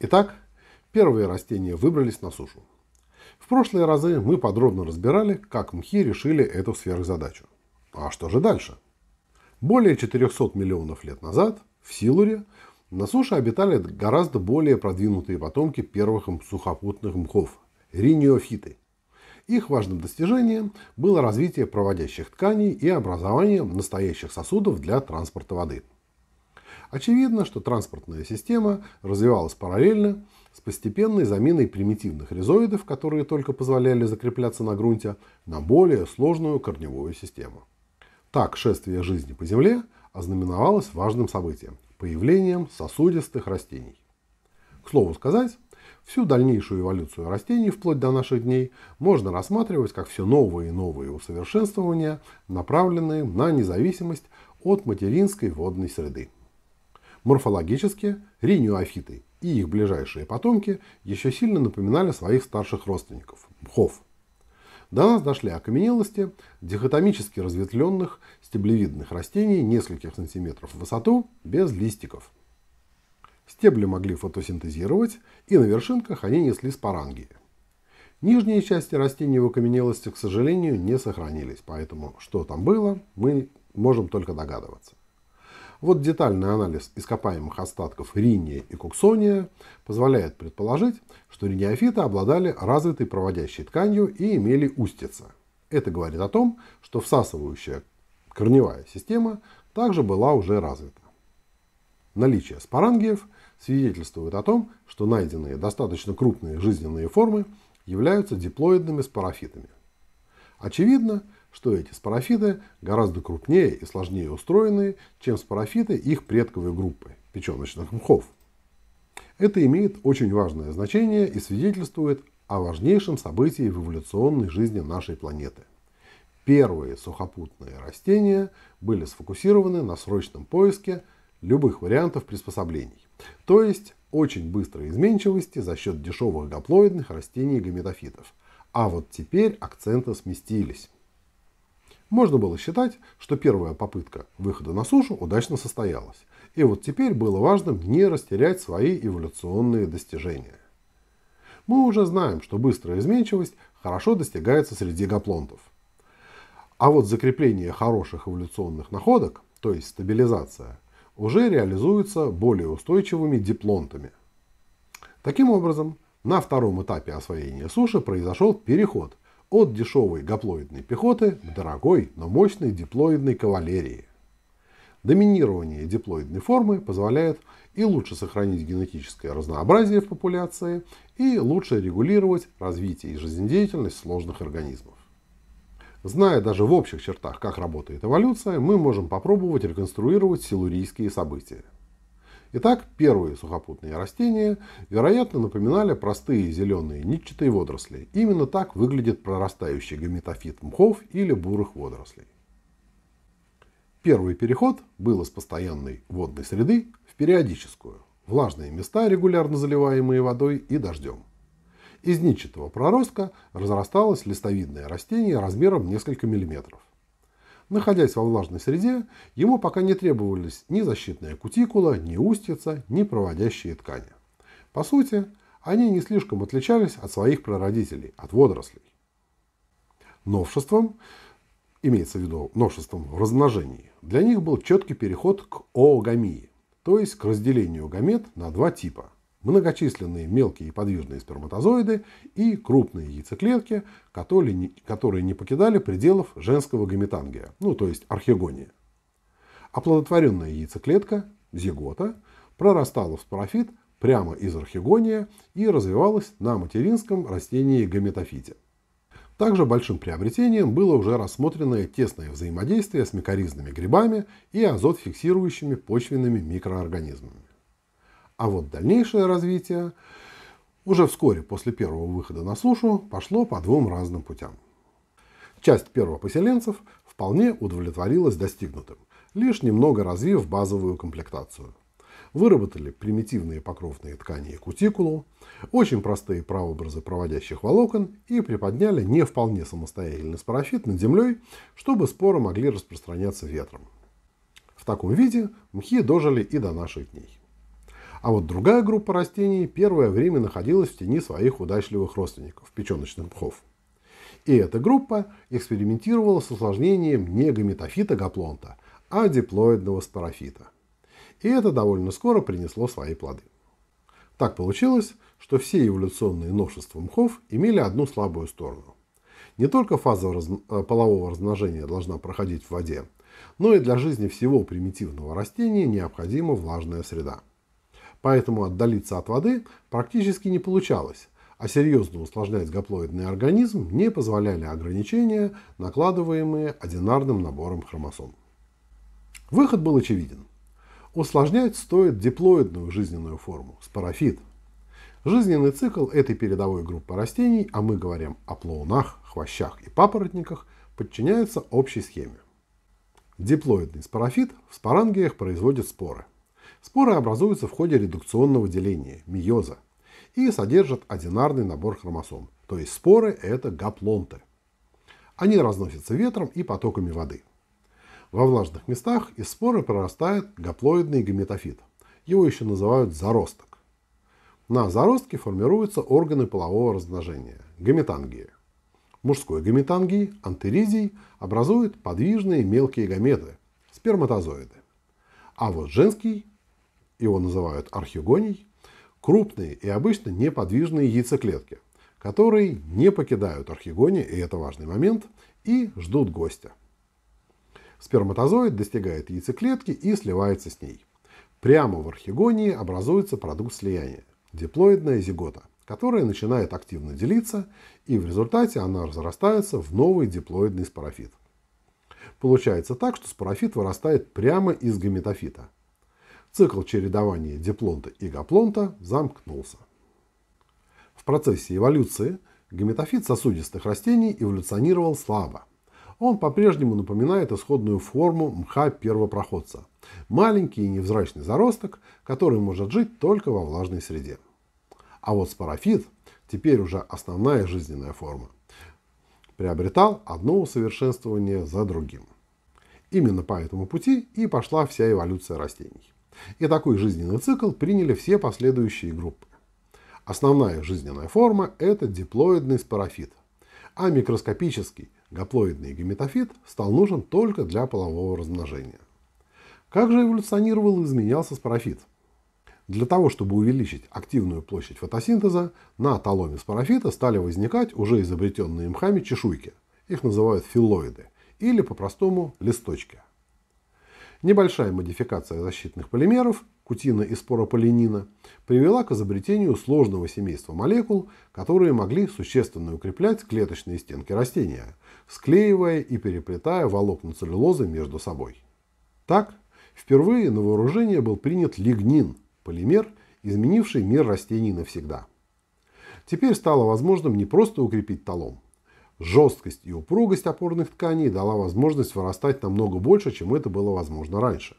Итак, первые растения выбрались на сушу. В прошлые разы мы подробно разбирали, как мхи решили эту сверхзадачу. А что же дальше? Более 400 миллионов лет назад в Силуре на суше обитали гораздо более продвинутые потомки первых сухопутных мхов – риниофиты. Их важным достижением было развитие проводящих тканей и образование настоящих сосудов для транспорта воды – Очевидно, что транспортная система развивалась параллельно с постепенной заменой примитивных ризоидов, которые только позволяли закрепляться на грунте, на более сложную корневую систему. Так шествие жизни по Земле ознаменовалось важным событием – появлением сосудистых растений. К слову сказать, всю дальнейшую эволюцию растений вплоть до наших дней можно рассматривать как все новые и новые усовершенствования, направленные на независимость от материнской водной среды. Морфологически ринюофиты и их ближайшие потомки еще сильно напоминали своих старших родственников – мхов. До нас дошли окаменелости дихотомически разветвленных стеблевидных растений нескольких сантиметров в высоту без листиков. Стебли могли фотосинтезировать, и на вершинках они несли спорангии. Нижние части растений в окаменелости, к сожалению, не сохранились, поэтому что там было, мы можем только догадываться. Вот детальный анализ ископаемых остатков риния и куксония позволяет предположить, что риниофиты обладали развитой проводящей тканью и имели устицы. Это говорит о том, что всасывающая корневая система также была уже развита. Наличие спорангиев свидетельствует о том, что найденные достаточно крупные жизненные формы являются диплоидными спорофитами. Очевидно, что эти спорофиты гораздо крупнее и сложнее устроены, чем спорофиты их предковой группы – печеночных мхов. Это имеет очень важное значение и свидетельствует о важнейшем событии в эволюционной жизни нашей планеты. Первые сухопутные растения были сфокусированы на срочном поиске любых вариантов приспособлений, то есть очень быстрой изменчивости за счет дешевых гаплоидных растений и гаметофитов. А вот теперь акценты сместились. Можно было считать, что первая попытка выхода на сушу удачно состоялась, и вот теперь было важным не растерять свои эволюционные достижения. Мы уже знаем, что быстрая изменчивость хорошо достигается среди гаплонтов, А вот закрепление хороших эволюционных находок, то есть стабилизация, уже реализуется более устойчивыми диплонтами. Таким образом, на втором этапе освоения суши произошел переход – от дешевой гаплоидной пехоты к дорогой, но мощной диплоидной кавалерии. Доминирование диплоидной формы позволяет и лучше сохранить генетическое разнообразие в популяции, и лучше регулировать развитие и жизнедеятельность сложных организмов. Зная даже в общих чертах, как работает эволюция, мы можем попробовать реконструировать силурийские события. Итак, первые сухопутные растения, вероятно, напоминали простые зеленые нитчатые водоросли. Именно так выглядит прорастающий гаметофит мхов или бурых водорослей. Первый переход был из постоянной водной среды в периодическую. Влажные места, регулярно заливаемые водой и дождем. Из нитчатого проростка разрасталось листовидное растение размером несколько миллиметров. Находясь во влажной среде, ему пока не требовались ни защитная кутикула, ни устица, ни проводящие ткани. По сути, они не слишком отличались от своих прародителей, от водорослей. Новшеством, имеется в виду новшеством в размножении, для них был четкий переход к оогамии, то есть к разделению гамет на два типа – Многочисленные мелкие и подвижные сперматозоиды и крупные яйцеклетки, которые не, которые не покидали пределов женского гаметангия, ну то есть архегония. Оплодотворенная яйцеклетка, зигота, прорастала в спорофит прямо из архегония и развивалась на материнском растении гаметофите. Также большим приобретением было уже рассмотренное тесное взаимодействие с микоризными грибами и азотфиксирующими почвенными микроорганизмами. А вот дальнейшее развитие уже вскоре после первого выхода на сушу пошло по двум разным путям. Часть первопоселенцев вполне удовлетворилась достигнутым, лишь немного развив базовую комплектацию. Выработали примитивные покровные ткани и кутикулу, очень простые прообразы проводящих волокон и приподняли не вполне самостоятельный спорофит над землей, чтобы споры могли распространяться ветром. В таком виде мхи дожили и до наших дней. А вот другая группа растений первое время находилась в тени своих удачливых родственников – печеночных мхов, И эта группа экспериментировала с усложнением не гаметофита гаплонта, а диплоидного спорофита. И это довольно скоро принесло свои плоды. Так получилось, что все эволюционные новшества мхов имели одну слабую сторону. Не только фаза раз... Э, полового размножения должна проходить в воде, но и для жизни всего примитивного растения необходима влажная среда. Поэтому отдалиться от воды практически не получалось, а серьезно усложнять гаплоидный организм не позволяли ограничения, накладываемые одинарным набором хромосом. Выход был очевиден. Усложнять стоит диплоидную жизненную форму – спорофит. Жизненный цикл этой передовой группы растений, а мы говорим о плоунах, хвощах и папоротниках, подчиняется общей схеме. Диплоидный спорофит в спорангиях производит споры – Споры образуются в ходе редукционного деления, мейоза, и содержат одинарный набор хромосом, то есть споры – это гаплонты. Они разносятся ветром и потоками воды. Во влажных местах из споры прорастает гаплоидный гаметофит. Его еще называют заросток. На заростке формируются органы полового размножения – гаметангии. Мужской гаметангии, антеризий, образуют подвижные мелкие гаметы – сперматозоиды. А вот женский его называют архигоний, крупные и обычно неподвижные яйцеклетки, которые не покидают архигония, и это важный момент, и ждут гостя. Сперматозоид достигает яйцеклетки и сливается с ней. Прямо в архигонии образуется продукт слияния – диплоидная зигота, которая начинает активно делиться, и в результате она разрастается в новый диплоидный спорофит. Получается так, что спорофит вырастает прямо из гаметофита – цикл чередования диплонта и гаплонта замкнулся. В процессе эволюции геметофит сосудистых растений эволюционировал слабо. Он по-прежнему напоминает исходную форму мха первопроходца – маленький и невзрачный заросток, который может жить только во влажной среде. А вот спорофит, теперь уже основная жизненная форма, приобретал одно усовершенствование за другим. Именно по этому пути и пошла вся эволюция растений. И такой жизненный цикл приняли все последующие группы. Основная жизненная форма – это диплоидный спорофит, а микроскопический гаплоидный геметофит стал нужен только для полового размножения. Как же эволюционировал и изменялся спорофит? Для того, чтобы увеличить активную площадь фотосинтеза, на таломе спорофита стали возникать уже изобретенные мхами чешуйки. Их называют филоиды или по-простому листочки. Небольшая модификация защитных полимеров, кутина и спорополинина, привела к изобретению сложного семейства молекул, которые могли существенно укреплять клеточные стенки растения, склеивая и переплетая волокна целлюлозы между собой. Так, впервые на вооружение был принят лигнин – полимер, изменивший мир растений навсегда. Теперь стало возможным не просто укрепить талом, Жесткость и упругость опорных тканей дала возможность вырастать намного больше, чем это было возможно раньше.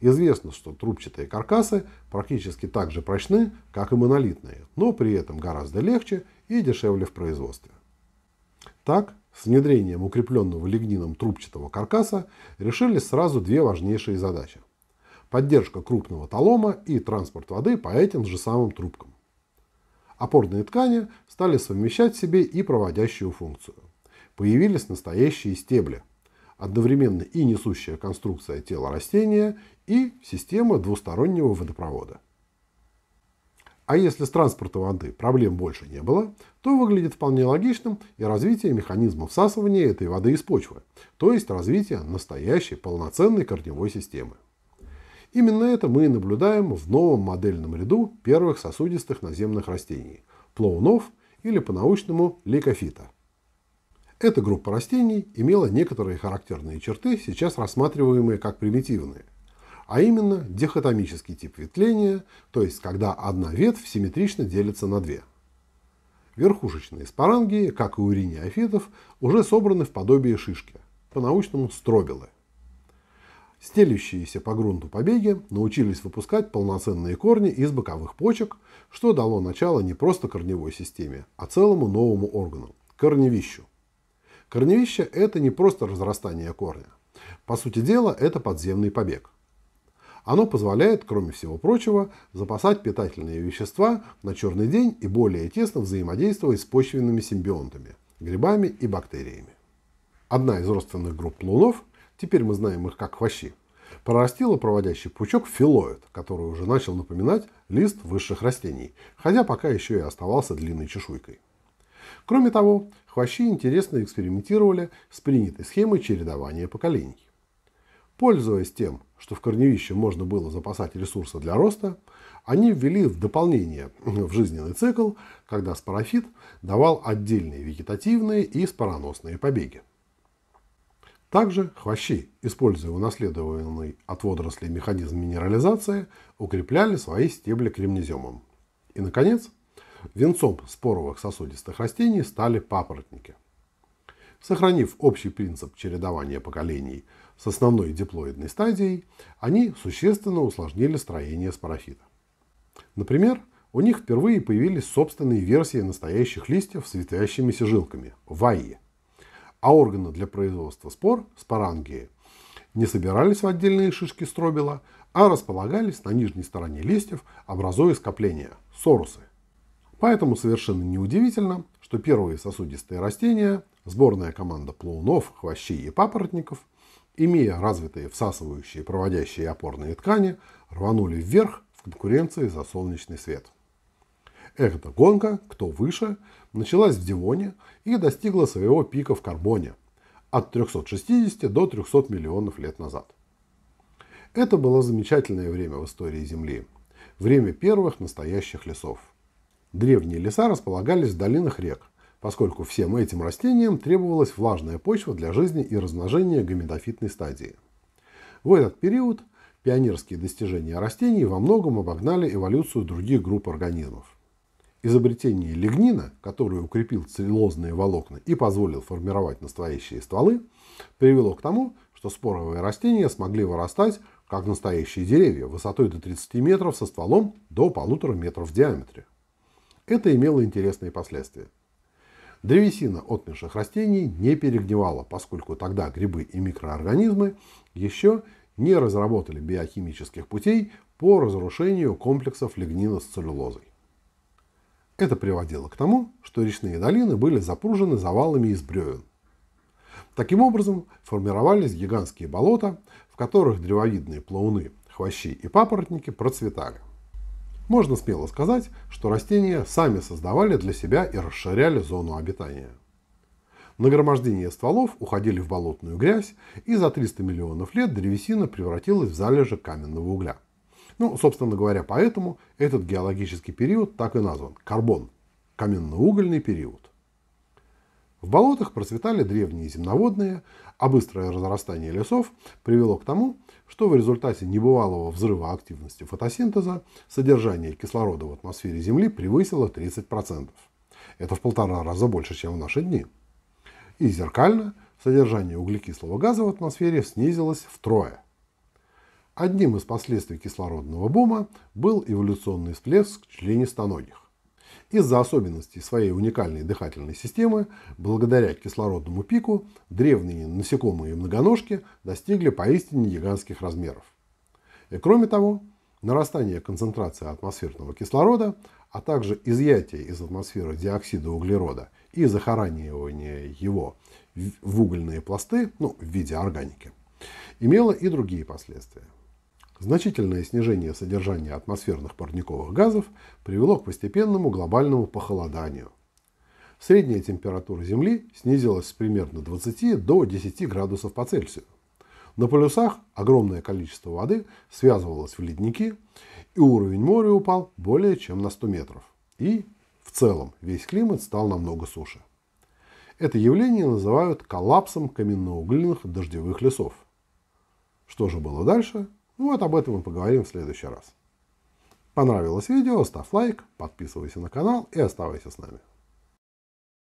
Известно, что трубчатые каркасы практически так же прочны, как и монолитные, но при этом гораздо легче и дешевле в производстве. Так, с внедрением укрепленного лигнином трубчатого каркаса решили сразу две важнейшие задачи. Поддержка крупного толома и транспорт воды по этим же самым трубкам. Опорные ткани стали совмещать в себе и проводящую функцию. Появились настоящие стебли, одновременно и несущая конструкция тела растения, и система двустороннего водопровода. А если с транспортом воды проблем больше не было, то выглядит вполне логичным и развитие механизма всасывания этой воды из почвы, то есть развитие настоящей полноценной корневой системы. Именно это мы и наблюдаем в новом модельном ряду первых сосудистых наземных растений – плоунов или по-научному лейкофита. Эта группа растений имела некоторые характерные черты, сейчас рассматриваемые как примитивные, а именно дихотомический тип ветвления, то есть когда одна ветвь симметрично делится на две – Верхушечные спорангии, как и у риниофитов, уже собраны в подобие шишки, по-научному стробилы. Стелющиеся по грунту побеги научились выпускать полноценные корни из боковых почек, что дало начало не просто корневой системе, а целому новому органу – корневищу. Корневище – это не просто разрастание корня. По сути дела, это подземный побег. Оно позволяет, кроме всего прочего, запасать питательные вещества на черный день и более тесно взаимодействовать с почвенными симбионтами – грибами и бактериями. Одна из родственных групп лунов – Теперь мы знаем их как хвощи. Прорастила проводящий пучок филоид, который уже начал напоминать лист высших растений, хотя пока еще и оставался длинной чешуйкой. Кроме того, хвощи интересно экспериментировали с принятой схемой чередования поколений. Пользуясь тем, что в корневище можно было запасать ресурсы для роста, они ввели в дополнение в жизненный цикл, когда спорофит давал отдельные вегетативные и спороносные побеги. Также хвощи, используя унаследованный от водорослей механизм минерализации, укрепляли свои стебли кремнеземом. И, наконец, венцом споровых сосудистых растений стали папоротники. Сохранив общий принцип чередования поколений с основной диплоидной стадией, они существенно усложнили строение спорофита. Например, у них впервые появились собственные версии настоящих листьев с ветвящимися жилками – (ваи) а органы для производства спор спорангии не собирались в отдельные шишки стробила, а располагались на нижней стороне листьев, образуя скопления – сорусы. Поэтому совершенно неудивительно, что первые сосудистые растения, сборная команда плаунов, хвощей и папоротников, имея развитые всасывающие, проводящие опорные ткани, рванули вверх в конкуренции за солнечный свет – эта гонка, кто выше, началась в Дивоне и достигла своего пика в Карбоне от 360 до 300 миллионов лет назад. Это было замечательное время в истории Земли, время первых настоящих лесов. Древние леса располагались в долинах рек, поскольку всем этим растениям требовалась влажная почва для жизни и размножения гомедофитной стадии. В этот период пионерские достижения растений во многом обогнали эволюцию других групп организмов. Изобретение лигнина, который укрепил целлюлозные волокна и позволил формировать настоящие стволы, привело к тому, что споровые растения смогли вырастать как настоящие деревья, высотой до 30 метров со стволом до полутора метров в диаметре. Это имело интересные последствия. Древесина отмерших растений не перегнивала, поскольку тогда грибы и микроорганизмы еще не разработали биохимических путей по разрушению комплексов лигнина с целлюлозой. Это приводило к тому, что речные долины были запружены завалами из бревен. Таким образом, формировались гигантские болота, в которых древовидные плауны, хвощи и папоротники процветали. Можно смело сказать, что растения сами создавали для себя и расширяли зону обитания. Нагромождение стволов уходили в болотную грязь, и за 300 миллионов лет древесина превратилась в залежи каменного угля – ну, собственно говоря, поэтому этот геологический период так и назван – карбон, каменно-угольный период. В болотах процветали древние земноводные, а быстрое разрастание лесов привело к тому, что в результате небывалого взрыва активности фотосинтеза содержание кислорода в атмосфере Земли превысило 30%. Это в полтора раза больше, чем в наши дни. И зеркально содержание углекислого газа в атмосфере снизилось втрое – Одним из последствий кислородного бума был эволюционный всплеск членистоногих. Из-за особенностей своей уникальной дыхательной системы, благодаря кислородному пику, древние насекомые и многоножки достигли поистине гигантских размеров. И кроме того, нарастание концентрации атмосферного кислорода, а также изъятие из атмосферы диоксида углерода и захоранивание его в угольные пласты ну, в виде органики, имело и другие последствия. Значительное снижение содержания атмосферных парниковых газов привело к постепенному глобальному похолоданию. Средняя температура Земли снизилась с примерно 20 до 10 градусов по Цельсию. На полюсах огромное количество воды связывалось в ледники, и уровень моря упал более чем на 100 метров. И в целом весь климат стал намного суше. Это явление называют коллапсом каменноугольных дождевых лесов. Что же было дальше, ну, вот об этом мы поговорим в следующий раз. Понравилось видео, ставь лайк, подписывайся на канал и оставайся с нами.